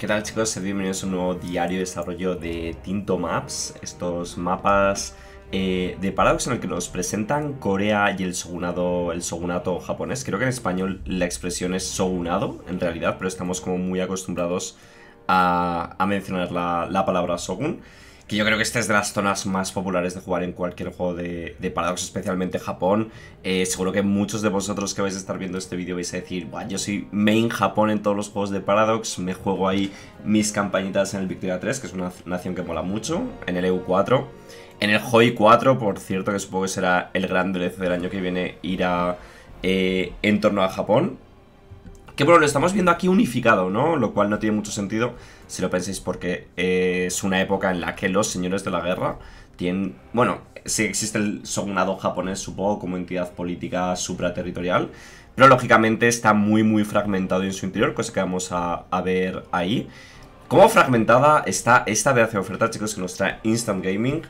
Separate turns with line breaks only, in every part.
¿Qué tal chicos? Bienvenidos a un nuevo diario de desarrollo de Tinto Maps, estos mapas eh, de Paradox en el que nos presentan Corea y el shogunado, el shogunato japonés. Creo que en español la expresión es shogunado en realidad, pero estamos como muy acostumbrados a, mencionar la, la palabra shogun que yo creo que esta es de las zonas más populares de jugar en cualquier juego de, Paradox, especialmente Japón. Eh, seguro que muchos de vosotros que vais a estar viendo este vídeo vais a decir, Buah, yo soy main Japón en todos los juegos de Paradox, me juego ahí mis campañitas en el Victoria 3, que es una nación que mola mucho, en el EU4, en el Hoi 4, por cierto, que supongo que será el gran DLC del año que viene, irá eh, en torno a Japón. Que bueno, lo estamos viendo aquí unificado, ¿no? Lo cual no tiene mucho sentido si lo pensáis porque eh, es una época en la que los señores de la guerra tienen... Bueno, sí existe el sognado japonés, supongo, como entidad política supraterritorial, pero lógicamente está muy, muy fragmentado en su interior, cosa que vamos a, ver ahí. ¿Cómo fragmentada está esta de hace oferta, chicos, que nos trae Instant Gaming?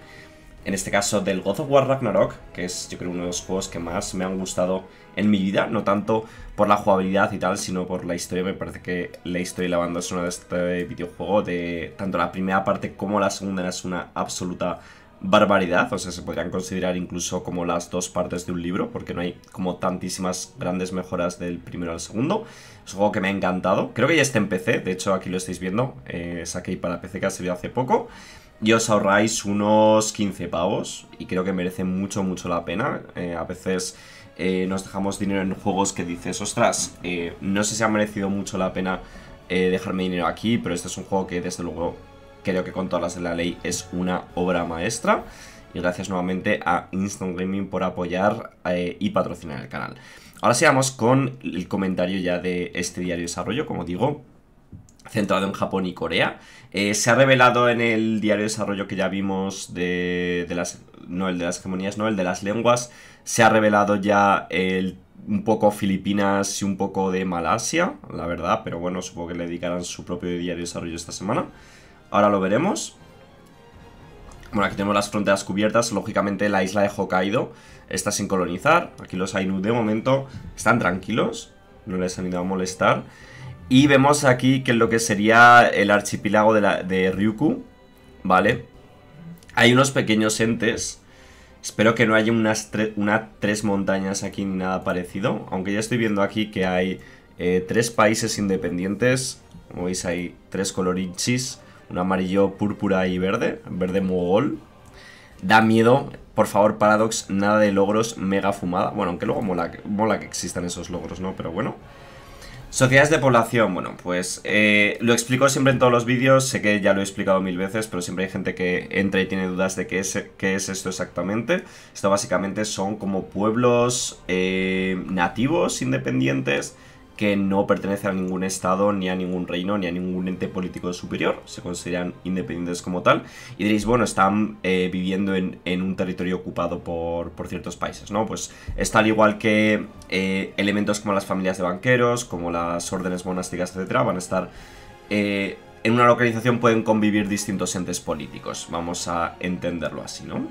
en este caso del God of War Ragnarok, que es yo creo uno de los juegos que más me han gustado en mi vida, no tanto por la jugabilidad y tal, sino por la historia, me parece que la historia y la banda una de este videojuego, de tanto la primera parte como la segunda es una absoluta barbaridad, o sea, se podrían considerar incluso como las dos partes de un libro, porque no hay como tantísimas grandes mejoras del primero al segundo. Es un juego que me ha encantado, creo que ya está en PC, de hecho aquí lo estáis viendo, eh, saqué para PC que ha salido hace poco y os ahorráis unos 15 pavos y creo que merece mucho, mucho la pena. Eh, a veces eh, nos dejamos dinero en juegos que dices, ostras, eh, no sé si ha merecido mucho la pena dejarme dinero aquí, pero este es un juego que desde luego creo que con todas las de la ley es una obra maestra. Y gracias nuevamente a Instant Gaming por apoyar y patrocinar el canal. Ahora sigamos con el comentario ya de este diario de desarrollo, como digo, centrado en Japón y Corea. Eh, se ha revelado en el diario de desarrollo que ya vimos de, las... no el de las hegemonías, no el de las lenguas. Se ha revelado ya un poco Filipinas y un poco de Malasia, la verdad, pero bueno, supongo que le dedicarán su propio diario de desarrollo esta semana. Ahora lo veremos. Bueno, aquí tenemos las fronteras cubiertas, lógicamente la isla de Hokkaido está sin colonizar. Aquí los Ainu de momento están tranquilos, no les han ido a molestar. Y vemos aquí que lo que sería el archipiélago de, Ryukyu, ¿vale? Hay unos pequeños entes. Espero que no haya unas tres montañas aquí ni nada parecido. Aunque ya estoy viendo aquí que hay eh, tres países independientes. Como veis hay tres colorichis. Un amarillo, púrpura y verde. Verde mogol. Da miedo. Por favor, Paradox, nada de logros mega fumada. Bueno, aunque luego mola, mola que existan esos logros, ¿no? Pero bueno. Sociedades de población, bueno, pues eh, lo explico siempre en todos los vídeos, sé que ya lo he explicado mil veces, pero siempre hay gente que entra y tiene dudas de qué es, qué es esto exactamente. Esto básicamente son como pueblos eh, nativos, independientes, que no pertenece a ningún estado, ni a ningún reino, ni a ningún ente político superior, se consideran independientes como tal, y diréis, bueno, están eh, viviendo en, un territorio ocupado por, ciertos países, ¿no? Pues está tal igual que eh, elementos como las familias de banqueros, como las órdenes monásticas, etcétera, van a estar... Eh, en una localización pueden convivir distintos entes políticos, vamos a entenderlo así, ¿no?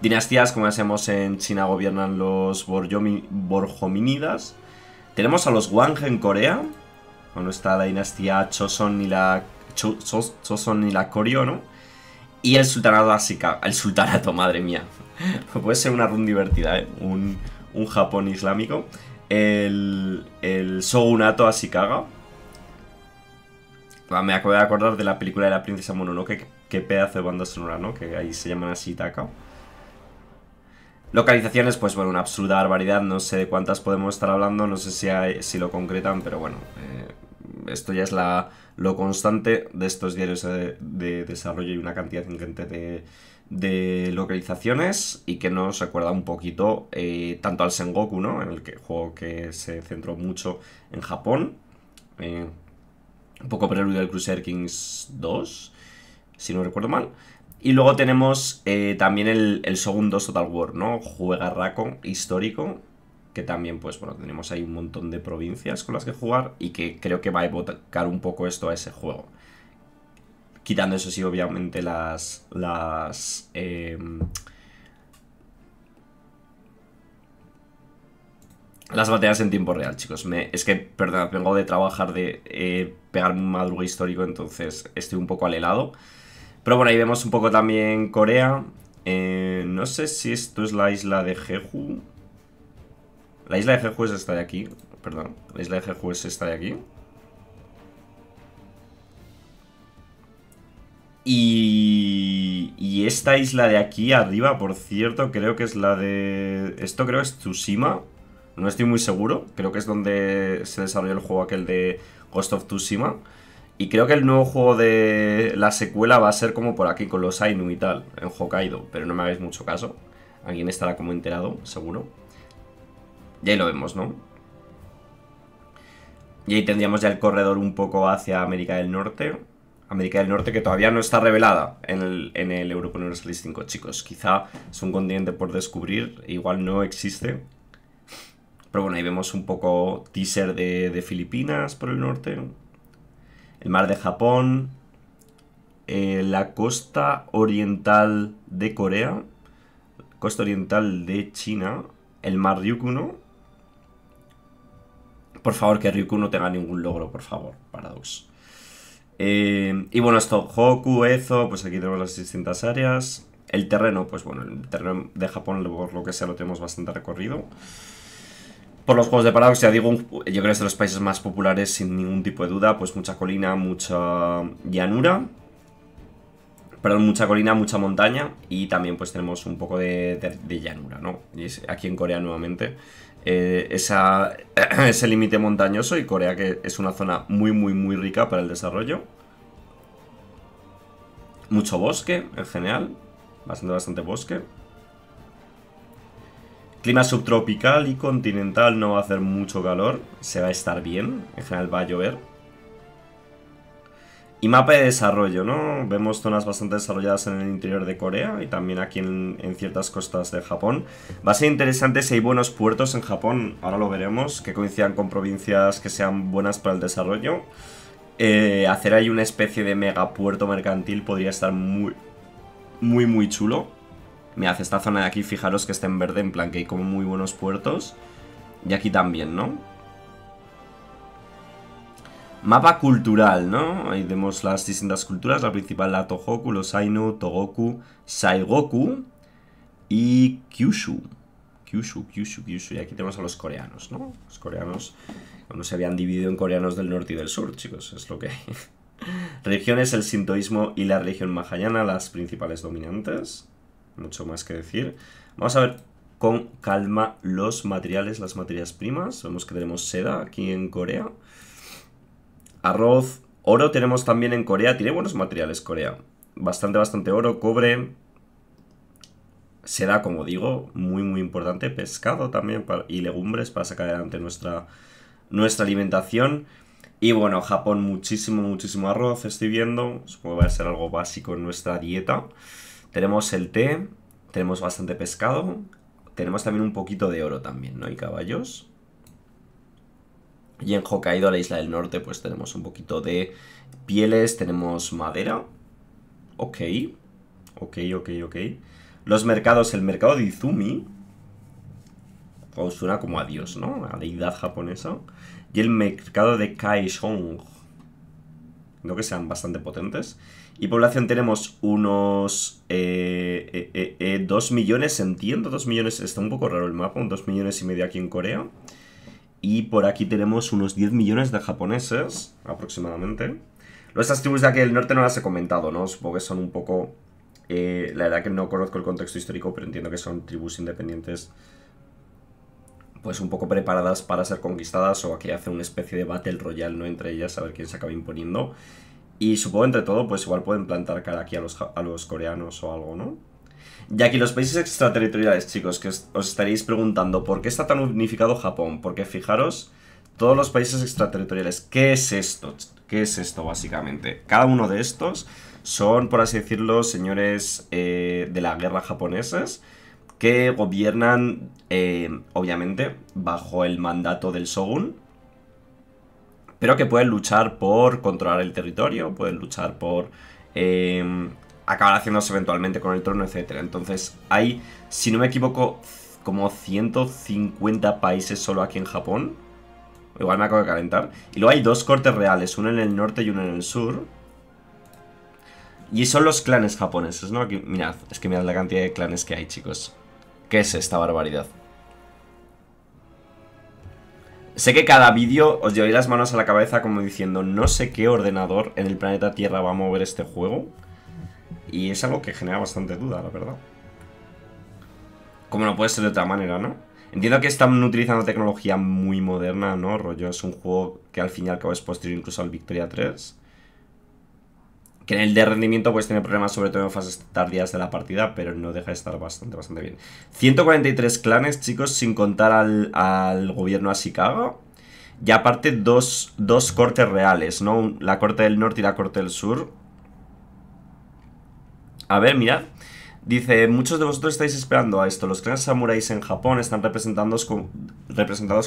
Dinastías, como hacemos en China gobiernan los Borjominidas, tenemos a los Wang en Corea. Bueno, está la dinastía Choson y la... la Koryo, ¿no? Y el sultanato Asikaga, El sultanato, madre mía. Puede ser una run divertida, ¿eh? Un, Japón islámico. El, el shogunato Ashikaga. Ah, me acabo de acordar de la película de la princesa Mononoke. Qué pedazo de banda sonora, ¿no? Que ahí se llaman así, Localizaciones, pues bueno, una absurda barbaridad, no sé de cuántas podemos estar hablando, no sé si, si lo concretan, pero bueno, eh, esto ya es la, lo constante de estos diarios de, desarrollo y una cantidad ingente de, localizaciones y que nos recuerda un poquito eh, tanto al Sengoku, ¿no? En el que, juego que se centró mucho en Japón, eh, un poco preludio del Crusader Kings 2, si no recuerdo mal. Y luego tenemos eh, también el, segundo Total War, ¿no? Juega Raco histórico, que también, pues bueno, tenemos ahí un montón de provincias con las que jugar y que creo que va a evocar un poco esto a ese juego. Quitando eso sí, obviamente, las... las eh, Las batallas en tiempo real, chicos. Me, es que, perdón, vengo de trabajar, de eh, pegarme un madrugo histórico, entonces estoy un poco al helado. Pero bueno, ahí vemos un poco también Corea. Eh, no sé si esto es la isla de Jeju. La isla de Jeju es esta de aquí. Perdón, la isla de Jeju es esta de aquí. Y, y esta isla de aquí arriba, por cierto, creo que es la de... Esto creo es Tsushima. No estoy muy seguro. Creo que es donde se desarrolló el juego aquel de Ghost of Tsushima. Y creo que el nuevo juego de la secuela va a ser como por aquí, con los Ainu y tal, en Hokkaido, pero no me hagáis mucho caso. Alguien estará como enterado, seguro. Y ahí lo vemos, ¿no? Y ahí tendríamos ya el corredor un poco hacia América del Norte. América del Norte que todavía no está revelada en el, en el Europa 5, chicos. Quizá es un continente por descubrir, igual no existe. Pero bueno, ahí vemos un poco teaser de, de Filipinas por el norte el mar de Japón, eh, la costa oriental de Corea, costa oriental de China, el mar Ryukuno. Por favor, que Ryukuno no tenga ningún logro, por favor, Paradox. Eh, y bueno, esto, Hoku, Ezo, pues aquí tenemos las distintas áreas. El terreno, pues bueno, el terreno de Japón, por lo que sea, lo tenemos bastante recorrido por los juegos de Paradox, ya digo, yo creo que es de los países más populares sin ningún tipo de duda, pues mucha colina, mucha llanura, perdón, mucha colina, mucha montaña y también pues tenemos un poco de, llanura, ¿no? Y aquí en Corea nuevamente, eh, esa, ese límite montañoso y Corea que es una zona muy, muy, muy rica para el desarrollo. Mucho bosque en general, bastante, bastante bosque. Clima subtropical y continental, no va a hacer mucho calor, se va a estar bien, en general va a llover. Y mapa de desarrollo, ¿no? Vemos zonas bastante desarrolladas en el interior de Corea y también aquí en, ciertas costas de Japón. Va a ser interesante si hay buenos puertos en Japón, ahora lo veremos, que coincidan con provincias que sean buenas para el desarrollo. Eh, hacer ahí una especie de megapuerto mercantil podría estar muy, muy, muy chulo me hace esta zona de aquí, fijaros que está en verde, en plan que hay como muy buenos puertos. Y aquí también, ¿no? Mapa cultural, ¿no? Ahí vemos las distintas culturas, la principal la Tohoku, los Ainu, Togoku, Saigoku y Kyushu. Kyushu, Kyushu, Kyushu. Y aquí tenemos a los coreanos, ¿no? Los coreanos como se habían dividido en coreanos del norte y del sur, chicos, es lo que hay. Religiones, el sintoísmo y la religión mahayana, las principales dominantes mucho más que decir. Vamos a ver con calma los materiales, las materias primas. Vemos que tenemos seda aquí en Corea. Arroz, oro tenemos también en Corea. Tiene buenos materiales Corea. Bastante, bastante oro, cobre. Seda, como digo, muy, muy importante. Pescado también y legumbres para sacar adelante nuestra, nuestra alimentación. Y bueno, Japón muchísimo, muchísimo arroz, estoy viendo. Supongo que va a ser algo básico en nuestra dieta. Tenemos el té, tenemos bastante pescado, tenemos también un poquito de oro también, ¿no? Y caballos. Y en Hokkaido, la isla del norte, pues tenemos un poquito de pieles, tenemos madera. Ok, ok, ok, ok. Los mercados, el mercado de Izumi. O oh, suena como a Dios, ¿no? A deidad japonesa. Y el mercado de Kaishong. No que sean bastante potentes. Y población tenemos unos eh, 2 eh, eh, eh, millones, entiendo, 2 millones, está un poco raro el mapa, un 2 millones y medio aquí en Corea. Y por aquí tenemos unos 10 millones de japoneses, aproximadamente. Estas tribus de aquí del norte no las he comentado, ¿no? Supongo que son un poco... la verdad que no conozco el contexto histórico, pero entiendo que son tribus independientes pues un poco preparadas para ser conquistadas o aquí hace una especie de battle royal, ¿no? Entre ellas, a ver quién se acaba imponiendo. Y supongo entre todo, pues igual pueden plantar cara aquí a los, coreanos o algo, ¿no? Y aquí los países extraterritoriales, chicos, que os estaréis preguntando ¿por qué está tan unificado Japón? Porque fijaros, todos los países extraterritoriales, ¿qué es esto? ¿Qué es esto, básicamente? Cada uno de estos son, por así decirlo, señores eh, de la guerra japoneses que gobiernan, eh, obviamente, bajo el mandato del shogun, pero que pueden luchar por controlar el territorio, pueden luchar por em, acabar haciéndose eventualmente con el trono, etc. Entonces hay, si no me equivoco, como 150 países solo aquí en Japón. Igual me acabo de calentar. Y luego hay dos cortes reales, uno en el norte y uno en el sur. Y son los clanes japoneses, ¿no? mirad, es que mirad la cantidad de clanes que hay, chicos. ¿Qué es esta barbaridad? Sé que cada vídeo os lleváis las manos a la cabeza como diciendo no sé qué ordenador en el planeta Tierra va a mover este juego. Y es algo que genera bastante duda, la verdad. Como no puede ser de otra manera, ¿no? Entiendo que están utilizando tecnología muy moderna, ¿no? Rollo, es un juego que al fin y al cabo es posterior incluso al Victoria 3. Que en el de rendimiento pues tiene problemas sobre todo en fases tardías de la partida, pero no deja de estar bastante, bastante bien. 143 clanes, chicos, sin contar al, gobierno a Chicago. Y aparte dos, dos cortes reales, ¿no? La corte del norte y la corte del sur. A ver, mirad. Dice, muchos de vosotros estáis esperando a esto. Los clanes samuráis en Japón están representados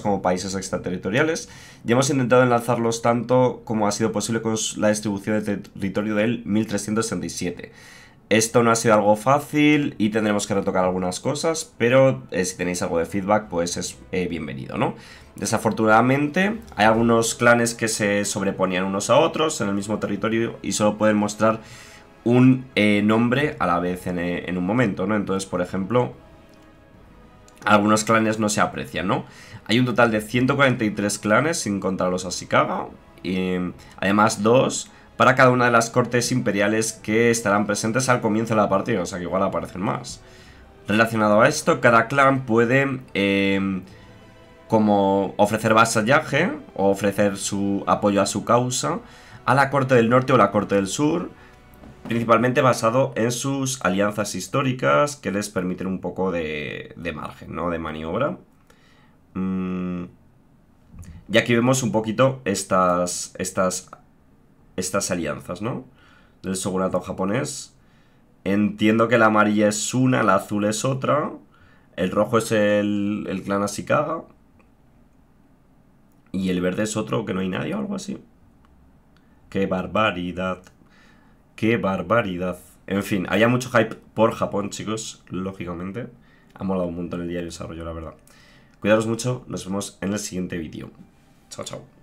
como, países extraterritoriales y hemos intentado enlazarlos tanto como ha sido posible con la distribución de territorio del 1367. Esto no ha sido algo fácil y tendremos que retocar algunas cosas, pero eh, si tenéis algo de feedback, pues es eh, bienvenido, ¿no? Desafortunadamente, hay algunos clanes que se sobreponían unos a otros en el mismo territorio y solo pueden mostrar un eh, nombre a la vez eh, en, un momento, ¿no? Entonces, por ejemplo, algunos clanes no se aprecian, ¿no? Hay un total de 143 clanes sin contar los Shikaga y además dos para cada una de las cortes imperiales que estarán presentes al comienzo de la partida, o sea que igual aparecen más. Relacionado a esto, cada clan puede em, como ofrecer vasallaje o ofrecer su apoyo a su causa a la corte del norte o la corte del sur, principalmente basado en sus alianzas históricas que les permiten un poco de, margen, ¿no? De maniobra. Mm, y aquí vemos un poquito estas, estas, estas alianzas, ¿no? Del shogunato japonés. Entiendo que la amarilla es una, la azul es otra. El rojo es el, el clan Ashikaga. Y el verde es otro que no hay nadie o algo así. ¡Qué barbaridad! ¡Qué barbaridad! En fin, había mucho hype por Japón, chicos, lógicamente. Ha molado un montón el diario de desarrollo, la verdad. Cuidaros mucho, nos vemos en el siguiente vídeo. Chao, chao.